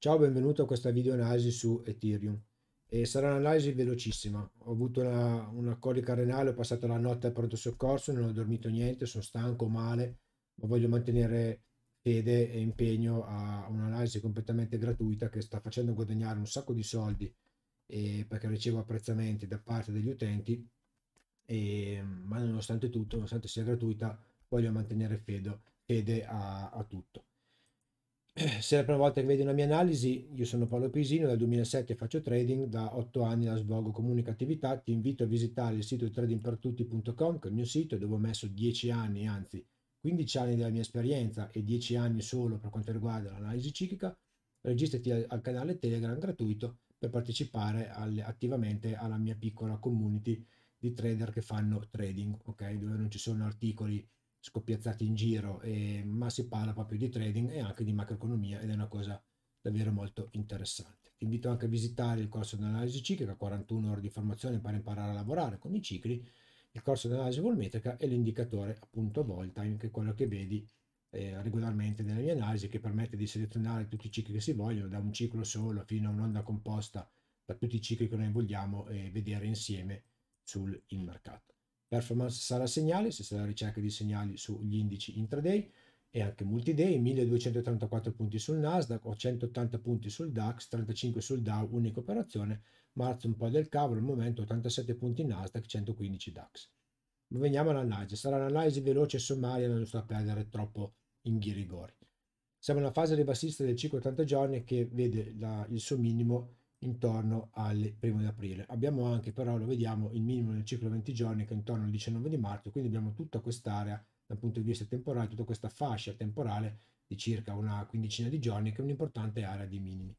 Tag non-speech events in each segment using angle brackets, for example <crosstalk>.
Ciao, benvenuto a questa video analisi su Ethereum. E sarà un'analisi velocissima. Ho avuto una, una, colica renale, ho passato la notte al pronto soccorso, non ho dormito niente, sono stanco, male, ma voglio mantenere fede e impegno a un'analisi completamente gratuita che sta facendo guadagnare un sacco di soldi eh, perché ricevo apprezzamenti da parte degli utenti, e, ma nonostante tutto, nonostante sia gratuita, voglio mantenere fede, fede a, a tutto. Eh, se è la prima volta che vedi una mia analisi, io sono Paolo Pisino, dal 2007 faccio trading, da 8 anni la svolgo come unica attività, ti invito a visitare il sito tradingpertutti.com, che è il mio sito dove ho messo 10 anni, anzi 15 anni della mia esperienza e 10 anni solo per quanto riguarda l'analisi ciclica, registrati al canale Telegram gratuito per partecipare al, attivamente alla mia piccola community di trader che fanno trading, ok? Dove non ci sono articoli scoppiazzati in giro, e, ma si parla proprio di trading e anche di macroeconomia ed è una cosa davvero molto interessante. Ti invito anche a visitare il corso di analisi ciclica, 41 ore di formazione per imparare a lavorare con i cicli, il corso di analisi volumetrica e l'indicatore appunto vol che è quello che vedi eh, regolarmente nelle mie analisi, che permette di selezionare tutti i cicli che si vogliono, da un ciclo solo fino a un'onda composta, da tutti i cicli che noi vogliamo eh, vedere insieme sul mercato. Performance sarà segnale, se sarà ricerca di segnali sugli indici intraday e anche multiday, 1234 punti sul Nasdaq 180 punti sul DAX, 35 sul DAO, unica operazione, marzo un po' del cavolo, al momento 87 punti Nasdaq, 115 DAX. Ma veniamo all'analisi, sarà un'analisi veloce e sommaria, non sto a perdere troppo in ghirigori. Siamo nella fase ribassista del ciclo 80 giorni che vede la, il suo minimo intorno al primo di aprile. Abbiamo anche però, lo vediamo, il minimo nel ciclo 20 giorni che è intorno al 19 di marzo, quindi abbiamo tutta quest'area dal punto di vista temporale, tutta questa fascia temporale di circa una quindicina di giorni che è un'importante area di minimi.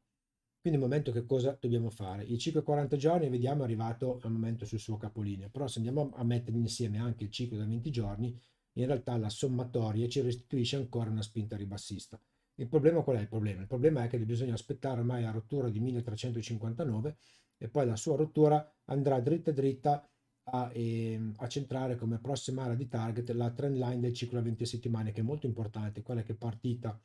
Quindi al momento che cosa dobbiamo fare? Il ciclo 40 giorni vediamo è arrivato al momento sul suo capolinea, però se andiamo a mettere insieme anche il ciclo da 20 giorni, in realtà la sommatoria ci restituisce ancora una spinta ribassista. Il problema qual è il problema? Il problema è che bisogna aspettare ormai la rottura di 1359 e poi la sua rottura andrà dritta dritta a, ehm, a centrare come prossima area di target la trend line del ciclo a 20 settimane che è molto importante, quella che è partita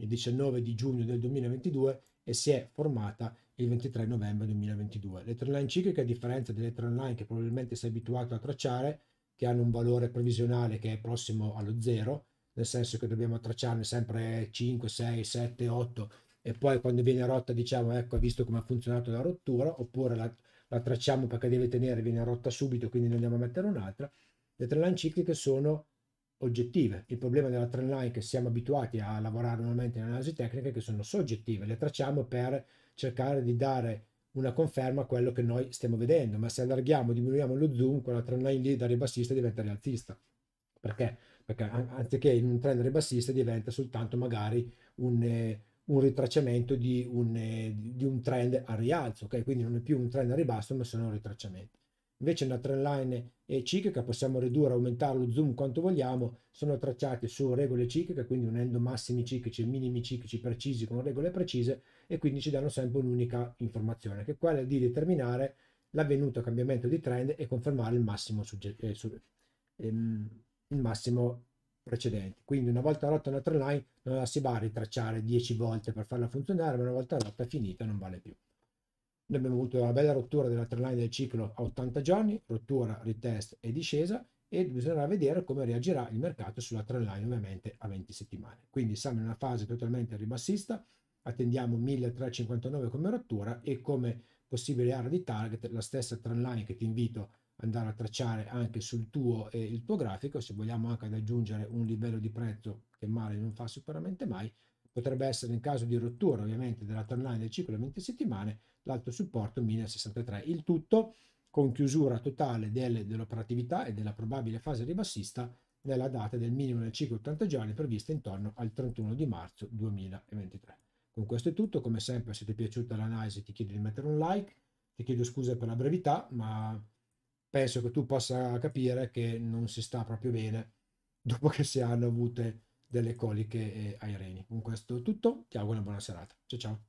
il 19 di giugno del 2022 e si è formata il 23 novembre 2022. Le trend line cicliche, a differenza delle trend line che probabilmente sei abituato a tracciare, che hanno un valore previsionale che è prossimo allo zero, nel senso che dobbiamo tracciarne sempre 5, 6, 7, 8 e poi quando viene rotta diciamo ecco ha visto come ha funzionato la rottura oppure la, la tracciamo perché deve tenere, viene rotta subito quindi ne andiamo a mettere un'altra. Le tre line cicliche sono oggettive. Il problema della trend line che siamo abituati a lavorare normalmente in analisi tecnica è che sono soggettive, le tracciamo per cercare di dare una conferma a quello che noi stiamo vedendo, ma se allarghiamo, diminuiamo lo zoom, quella trend line lì da ribassista diventa rialzista perché? Perché anziché un trend ribassista diventa soltanto magari un, eh, un ritracciamento di un, eh, di un, trend a rialzo, ok? Quindi non è più un trend a ribasso, ma sono un ritracciamento. Invece una trend trendline eh, ciclica possiamo ridurre, aumentare lo zoom quanto vogliamo, sono tracciate su regole cicliche, quindi unendo massimi ciclici e minimi ciclici precisi con regole precise e quindi ci danno sempre un'unica informazione, che è quella di determinare l'avvenuto cambiamento di trend e confermare il massimo sugge- eh, su- ehm, il massimo precedente. Quindi una volta rotta una trendline non la si va a ritracciare 10 volte per farla funzionare, ma una volta rotta è finita non vale più. Noi abbiamo avuto una bella rottura della trendline del ciclo a 80 giorni, rottura, ritest e discesa e bisognerà vedere come reagirà il mercato sulla trendline ovviamente a 20 settimane. Quindi siamo in una fase totalmente ribassista, attendiamo 1359 come rottura e come possibile area di target la stessa trendline che ti invito a andare a tracciare anche sul tuo, eh, il tuo grafico, se vogliamo anche ad aggiungere un livello di prezzo che male non fa sicuramente mai, potrebbe essere in caso di rottura ovviamente della tornata del ciclo 20 settimane, l'alto supporto 1063. Il tutto con chiusura totale del, dell'operatività e della probabile fase ribassista nella data del minimo del ciclo 80 giorni prevista intorno al 31 di marzo 2023. Con questo è tutto, come sempre se ti è piaciuta l'analisi ti chiedo di mettere un like, ti chiedo scusa per la brevità, ma penso che tu possa capire che non si sta proprio bene <laughs> dopo che si hanno avute delle coliche ai reni. Con questo è tutto, ti auguro una buona serata. Ciao ciao.